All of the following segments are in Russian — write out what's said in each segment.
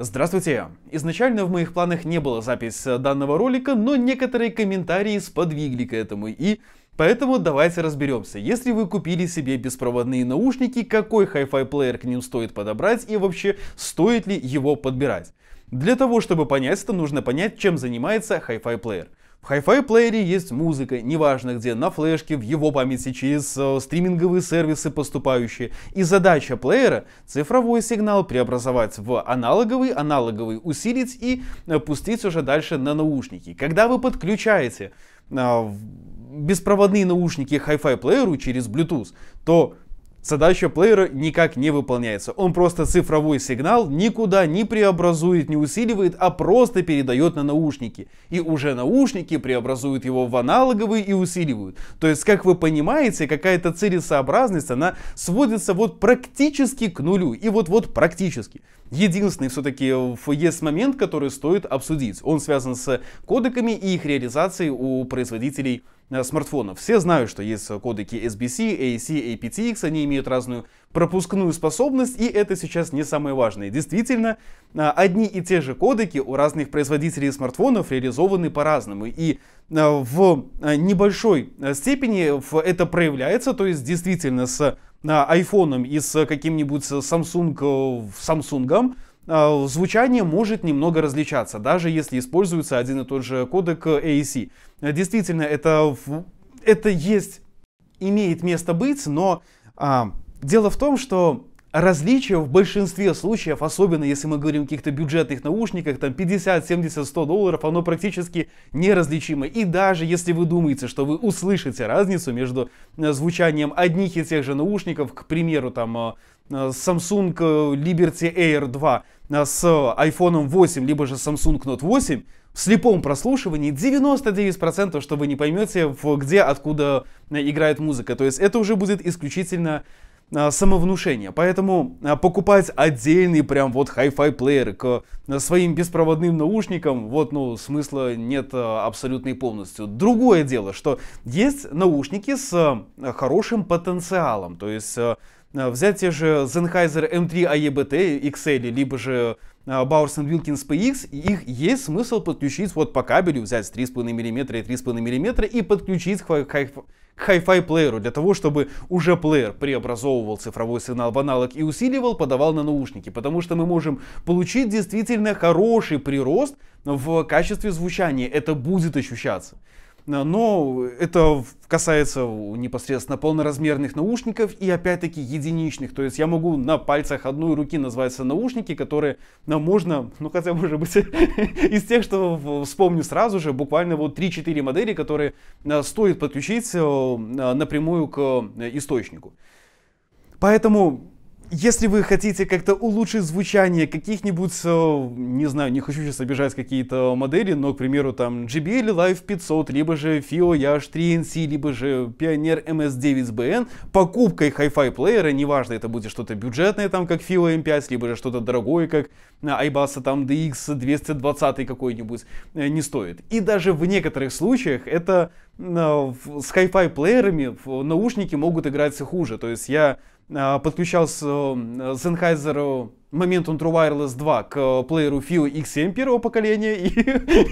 Здравствуйте! Изначально в моих планах не было запись э, данного ролика, но некоторые комментарии сподвигли к этому и... Поэтому давайте разберемся, если вы купили себе беспроводные наушники, какой Hi-Fi плеер к ним стоит подобрать и вообще стоит ли его подбирать. Для того, чтобы понять это, нужно понять, чем занимается Hi-Fi плеер. В Hi-Fi плеере есть музыка, неважно где, на флешке, в его памяти, через э, стриминговые сервисы поступающие. И задача плеера — цифровой сигнал преобразовать в аналоговый, аналоговый усилить и э, пустить уже дальше на наушники. Когда вы подключаете э, беспроводные наушники Hi-Fi плееру через Bluetooth, то Задача плеера никак не выполняется. Он просто цифровой сигнал никуда не преобразует, не усиливает, а просто передает на наушники. И уже наушники преобразуют его в аналоговый и усиливают. То есть, как вы понимаете, какая-то целесообразность, она сводится вот практически к нулю. И вот-вот практически. Единственный все-таки э, есть момент, который стоит обсудить. Он связан с кодеками и их реализацией у производителей Э, смартфонов. Все знают, что есть кодеки SBC, AEC, APTX, они имеют разную пропускную способность, и это сейчас не самое важное. Действительно, э, одни и те же кодеки у разных производителей смартфонов реализованы по-разному, и э, в небольшой степени это проявляется, то есть действительно с айфоном и с каким-нибудь Samsung, Samsung Э, звучание может немного различаться, даже если используется один и тот же кодек AEC. Э, действительно, это, это есть, имеет место быть, но а, дело в том, что различия в большинстве случаев, особенно если мы говорим о каких-то бюджетных наушниках, там 50, 70, 100 долларов, оно практически неразличимо. И даже если вы думаете, что вы услышите разницу между э, звучанием одних и тех же наушников, к примеру, там э, э, Samsung Liberty Air 2 с iPhone 8, либо же Samsung Note 8, в слепом прослушивании 99% что вы не поймете, где, откуда играет музыка. То есть это уже будет исключительно Э, самовнушение, Поэтому э, покупать отдельный прям вот хай фай плеер к э, своим беспроводным наушникам, вот, ну, смысла нет абсолютно и полностью. Другое дело, что есть наушники с хорошим потенциалом, то есть Э, взять те же Sennheiser M3 AEBT XL, либо же э, Bowers Wilkins PX, их есть смысл подключить вот по кабелю, взять 3,5 мм и 3,5 мм и подключить к Hi-Fi плееру, для того, чтобы уже плеер преобразовывал цифровой сигнал в аналог и усиливал, подавал на наушники, потому что мы можем получить действительно хороший прирост в качестве звучания, это будет ощущаться. Э, но это касается непосредственно полноразмерных наушников и опять-таки единичных. То есть я могу на пальцах одной руки называться наушники, которые нам ну, можно, ну хотя может быть из тех, что вспомню сразу же, буквально вот 3-4 модели, которые э, стоит подключить э, напрямую к источнику. Поэтому если вы хотите как-то улучшить звучание каких-нибудь, э, не знаю, не хочу сейчас обижать какие-то модели, но, к примеру, там JBL Live 500, либо же FIO EH3NC, либо же Pioneer MS9BN, покупкой Hi-Fi плеера, неважно, это будет что-то бюджетное, там, как FIO M5, либо же что-то дорогое, как iBus э, там DX220 какой-нибудь, э, не стоит. И даже в некоторых случаях это с Hi-Fi плеерами наушники могут играть хуже, то есть я а, подключался э, Sennheiser э, Momentum True Wireless 2 к э, плееру FIO xm первого поколения, и,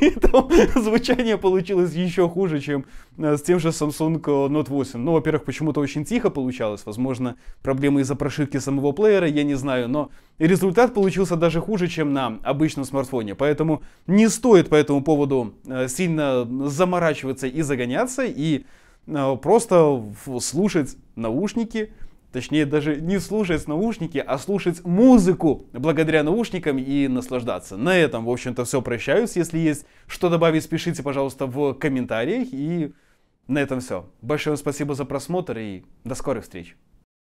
и там звучание получилось еще хуже, чем с тем же Samsung Note 8. Ну, во-первых, почему-то очень тихо получалось, возможно, проблемы из-за прошивки самого плеера, я не знаю, но результат получился даже хуже, чем на обычном смартфоне, поэтому не стоит по этому поводу сильно заморачиваться и загоняться, и просто слушать наушники, Точнее, даже не слушать наушники, а слушать музыку благодаря наушникам и наслаждаться. На этом, в общем-то, все прощаюсь. Если есть что добавить, пишите, пожалуйста, в комментариях. И на этом все. Большое спасибо за просмотр и до скорых встреч.